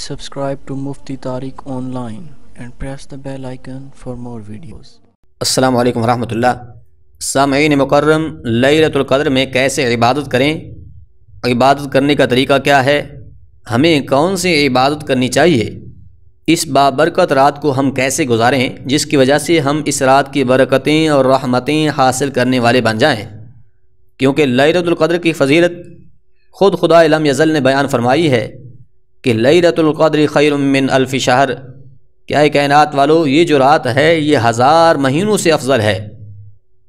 Subscribe to Mufti Tariq online and press the bell icon for more videos. अस्सलाम वालेकुम रहमतुल्लाह सामीन मुकर्रम लैलतुल्क़द्र में कैसे इबादत करें इबादत करने का तरीका क्या है हमें कौन सी इबादत करनी चाहिए इस बाबरकत रात को हम कैसे गुजारें जिसकी वजह से हम इस रात की बरकतें और रहमतें हासिल करने वाले बन जाएं क्योंकि लैलतुल्क़द्र की फजीलत ख़ुद खुदा लम यज़ल ने बयान फरमाई है कि लई रतुल्क़द्र खैरमिन अल्फ़ शहर क्या कायनात वालो ये जो रात है ये हज़ार महीनों से अफजल है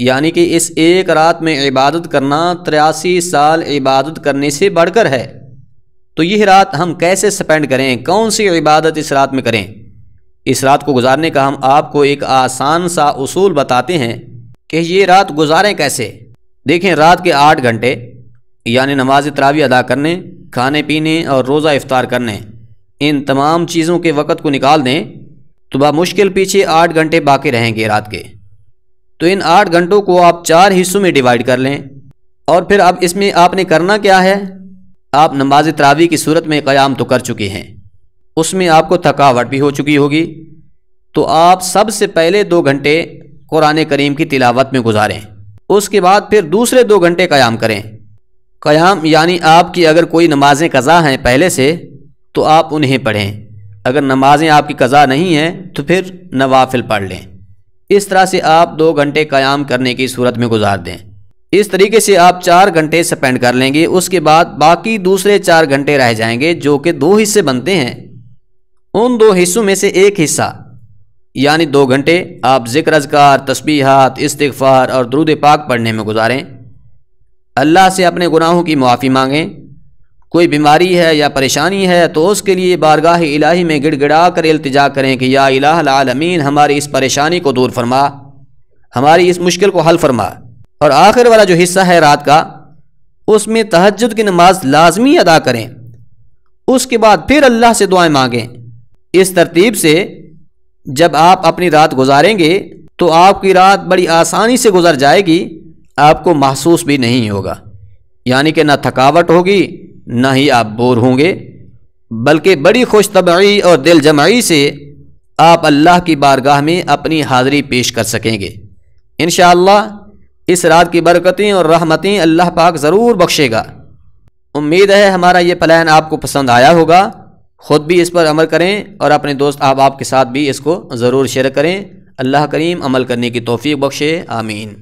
यानी कि इस एक रात में इबादत करना तिरासी साल इबादत करने से बढ़कर है तो यह रात हम कैसे स्पेंड करें कौन सी इबादत इस रात में करें इस रात को गुजारने का हम आपको एक आसान सा उसूल बताते हैं कि ये रात गुजारें कैसे देखें रात के आठ घंटे यानी नमाज तरावी अदा करने खाने पीने और रोज़ा इफ़ार करने इन तमाम चीज़ों के वक़्त को निकाल दें तो मुश्किल पीछे आठ घंटे बाकी रहेंगे रात के तो इन आठ घंटों को आप चार हिस्सों में डिवाइड कर लें और फिर अब इसमें आपने करना क्या है आप नमाज तरावी की सूरत में क़याम तो कर चुके हैं उसमें आपको थकावट भी हो चुकी होगी तो आप सबसे पहले दो घंटे कुरान करीम की तिलावत में गुजारें उसके बाद फिर दूसरे दो घंटे क़याम करें क़याम यानी आपकी अगर कोई नमाज़ें कज़ा हैं पहले से तो आप उन्हें पढ़ें अगर नमाज़ें आपकी कज़ा नहीं हैं तो फिर नवाफिल पढ़ लें इस तरह से आप दो घंटे क़याम करने की सूरत में गुजार दें इस तरीके से आप चार घंटे स्पेंड कर लेंगे उसके बाद बाकी दूसरे चार घंटे रह जाएंगे जो कि दो हिस्से बनते हैं उन दो हिस्सों में से एक हिस्सा यानी दो घंटे आप जिक्र अजकार तस्बीहात इस्तफ़ार और दरूद पाक पढ़ने में गुजारें अल्लाह से अपने गुनाहों की मुआफ़ी मांगें कोई बीमारी है या परेशानी है तो उसके लिए बारगाह इलाही में गिड़गिड़ा कर अल्तजा करें कि या इलामीन हमारी इस परेशानी को दूर फरमा हमारी इस मुश्किल को हल फरमा और आखिर वाला जो हिस्सा है रात का उसमें तहजद की नमाज लाजमी अदा करें उसके बाद फिर अल्लाह से दुआएं मांगें इस तरतीब से जब आप अपनी रात गुजारेंगे तो आपकी रात बड़ी आसानी से गुजर जाएगी आपको महसूस भी नहीं होगा यानी कि ना थकावट होगी ना ही आप बोर होंगे बल्कि बड़ी खुश तबाही और दिल जमाई से आप अल्लाह की बारगाह में अपनी हाज़िरी पेश कर सकेंगे इन इस रात की बरकतें और रहमतें अल्लाह पाक ज़रूर बख्शेगा उम्मीद है हमारा ये प्लान आपको पसंद आया होगा ख़ुद भी इस पर अमल करें और अपने दोस्त आप के साथ भी इसको ज़रूर शेयर करें अल्लाह करीम अमल करने की तोफ़ी बख्शे आमीन